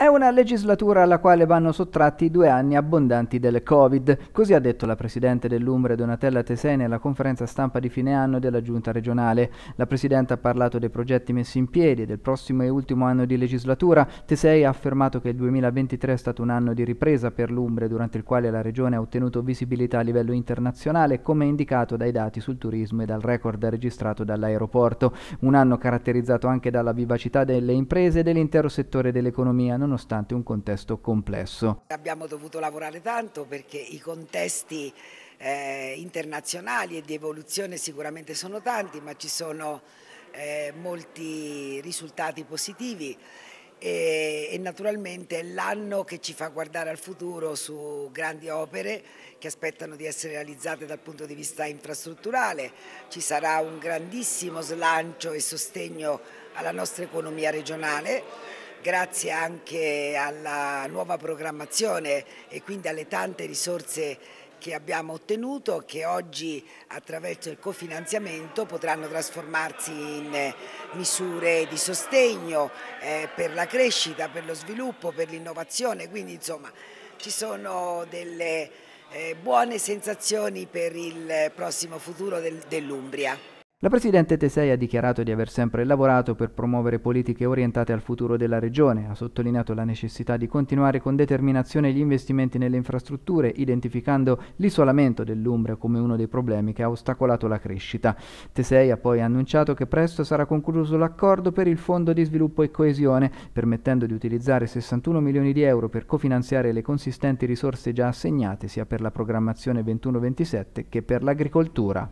È una legislatura alla quale vanno sottratti due anni abbondanti del Covid, così ha detto la Presidente dell'Umbre Donatella Tesei nella conferenza stampa di fine anno della Giunta regionale. La Presidente ha parlato dei progetti messi in piedi e del prossimo e ultimo anno di legislatura. Tesei ha affermato che il 2023 è stato un anno di ripresa per l'Umbre, durante il quale la Regione ha ottenuto visibilità a livello internazionale come indicato dai dati sul turismo e dal record registrato dall'aeroporto. Un anno caratterizzato anche dalla vivacità delle imprese e dell'intero settore dell'economia nonostante un contesto complesso. Abbiamo dovuto lavorare tanto perché i contesti eh, internazionali e di evoluzione sicuramente sono tanti, ma ci sono eh, molti risultati positivi e, e naturalmente è l'anno che ci fa guardare al futuro su grandi opere che aspettano di essere realizzate dal punto di vista infrastrutturale. Ci sarà un grandissimo slancio e sostegno alla nostra economia regionale grazie anche alla nuova programmazione e quindi alle tante risorse che abbiamo ottenuto che oggi attraverso il cofinanziamento potranno trasformarsi in misure di sostegno eh, per la crescita, per lo sviluppo, per l'innovazione, quindi insomma ci sono delle eh, buone sensazioni per il prossimo futuro dell'Umbria. La Presidente Tesei ha dichiarato di aver sempre lavorato per promuovere politiche orientate al futuro della Regione, ha sottolineato la necessità di continuare con determinazione gli investimenti nelle infrastrutture, identificando l'isolamento dell'Umbria come uno dei problemi che ha ostacolato la crescita. Tesei ha poi annunciato che presto sarà concluso l'accordo per il Fondo di sviluppo e coesione, permettendo di utilizzare 61 milioni di euro per cofinanziare le consistenti risorse già assegnate sia per la programmazione 21-27 che per l'agricoltura.